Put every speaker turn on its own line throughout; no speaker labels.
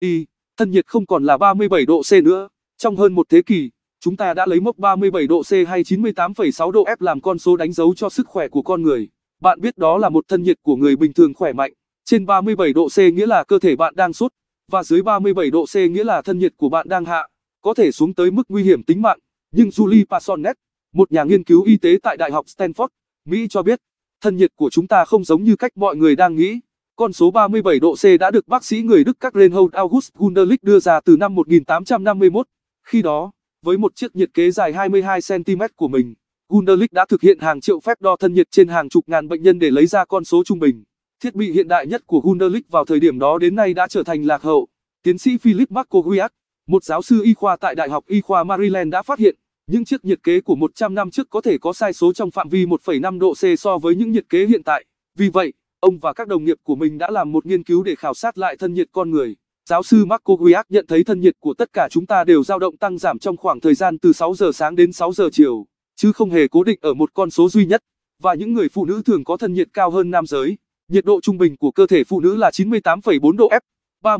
Y, thân nhiệt không còn là 37 độ C nữa. Trong hơn một thế kỷ, chúng ta đã lấy mốc 37 độ C hay 98,6 độ F làm con số đánh dấu cho sức khỏe của con người. Bạn biết đó là một thân nhiệt của người bình thường khỏe mạnh. Trên 37 độ C nghĩa là cơ thể bạn đang sốt, và dưới 37 độ C nghĩa là thân nhiệt của bạn đang hạ, có thể xuống tới mức nguy hiểm tính mạng. Nhưng Julie Parsonnet, một nhà nghiên cứu y tế tại Đại học Stanford, Mỹ cho biết, thân nhiệt của chúng ta không giống như cách mọi người đang nghĩ. Con số 37 độ C đã được bác sĩ người Đức các Reinhold August Gunderlich đưa ra từ năm 1851. Khi đó, với một chiếc nhiệt kế dài 22cm của mình, Gunderlich đã thực hiện hàng triệu phép đo thân nhiệt trên hàng chục ngàn bệnh nhân để lấy ra con số trung bình. Thiết bị hiện đại nhất của Gunderlich vào thời điểm đó đến nay đã trở thành lạc hậu. Tiến sĩ Philip Markowiak, một giáo sư y khoa tại Đại học Y khoa Maryland đã phát hiện, những chiếc nhiệt kế của 100 năm trước có thể có sai số trong phạm vi 1,5 độ C so với những nhiệt kế hiện tại. Vì vậy, Ông và các đồng nghiệp của mình đã làm một nghiên cứu để khảo sát lại thân nhiệt con người. Giáo sư Marco Guiac nhận thấy thân nhiệt của tất cả chúng ta đều dao động tăng giảm trong khoảng thời gian từ 6 giờ sáng đến 6 giờ chiều, chứ không hề cố định ở một con số duy nhất. Và những người phụ nữ thường có thân nhiệt cao hơn nam giới. Nhiệt độ trung bình của cơ thể phụ nữ là 98,4 độ F,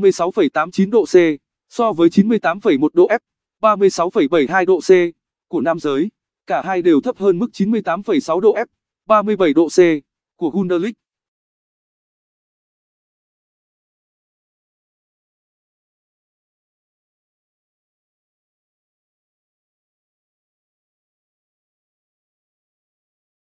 36,89 độ C, so với 98,1 độ F, 36,72 độ C của nam giới. Cả hai đều thấp hơn mức 98,6 độ F, 37 độ C của Gunderlich.